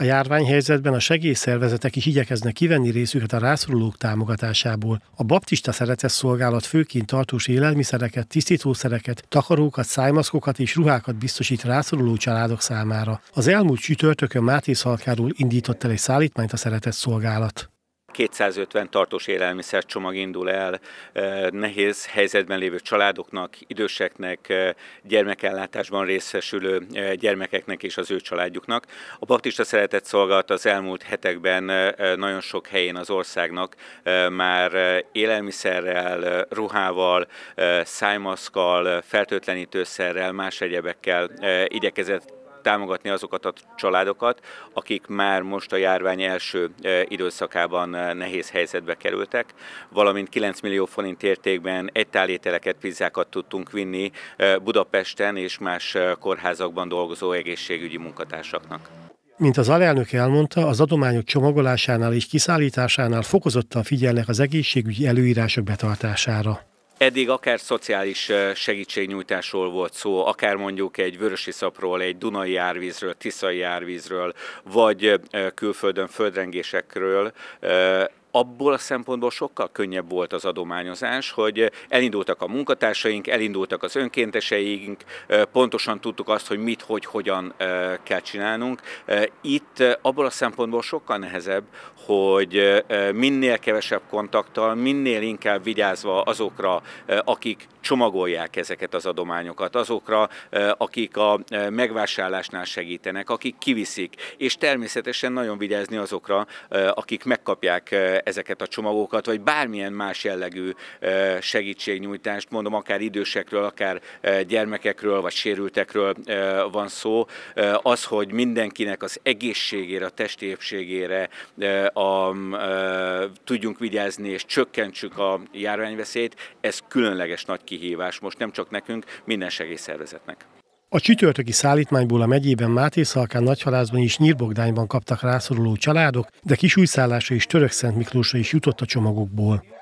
A járványhelyzetben a segélyszervezetek is igyekeznek kivenni részüket a rászorulók támogatásából. A baptista szeretett szolgálat főként tartós élelmiszereket, tisztítószereket, takarókat, szájmaszkokat és ruhákat biztosít rászoruló családok számára. Az elmúlt csütörtökön Máté Szalkáról indított el egy szállítmányt a szeretett szolgálat. 250 tartós csomag indul el nehéz helyzetben lévő családoknak, időseknek, gyermekellátásban részesülő gyermekeknek és az ő családjuknak. A Baptista Szeretett Szolgálat az elmúlt hetekben nagyon sok helyén az országnak már élelmiszerrel, ruhával, szájmaszkal, fertőtlenítőszerrel, más egyebekkel igyekezett támogatni azokat a családokat, akik már most a járvány első e, időszakában e, nehéz helyzetbe kerültek, valamint 9 millió forint értékben tálételeket, pizzákat tudtunk vinni e, Budapesten és más kórházakban dolgozó egészségügyi munkatársaknak. Mint az alelnök elmondta, az adományok csomagolásánál és kiszállításánál fokozottan figyelnek az egészségügyi előírások betartására. Eddig akár szociális segítségnyújtásról volt szó, akár mondjuk egy szapról, egy dunai árvízről, tiszai árvízről, vagy külföldön földrengésekről, abból a szempontból sokkal könnyebb volt az adományozás, hogy elindultak a munkatársaink, elindultak az önkénteseink, pontosan tudtuk azt, hogy mit, hogy, hogyan kell csinálnunk. Itt abból a szempontból sokkal nehezebb, hogy minél kevesebb kontakttal, minél inkább vigyázva azokra, akik csomagolják ezeket az adományokat, azokra, akik a megvásárlásnál segítenek, akik kiviszik, és természetesen nagyon vigyázni azokra, akik megkapják ezeket a csomagokat, vagy bármilyen más jellegű segítségnyújtást, mondom, akár idősekről, akár gyermekekről, vagy sérültekről van szó, az, hogy mindenkinek az egészségére, a testépségére a, a, tudjunk vigyázni, és csökkentsük a járványveszélyt, ez különleges nagy kihívás most nem csak nekünk, minden segélyszervezetnek. A csütörtöki szállítmányból a megyében Szalkán Nagyhalászban és Nyírbogdányban kaptak rászoruló családok, de Kisújszállásra és Török Szent Miklósra is jutott a csomagokból.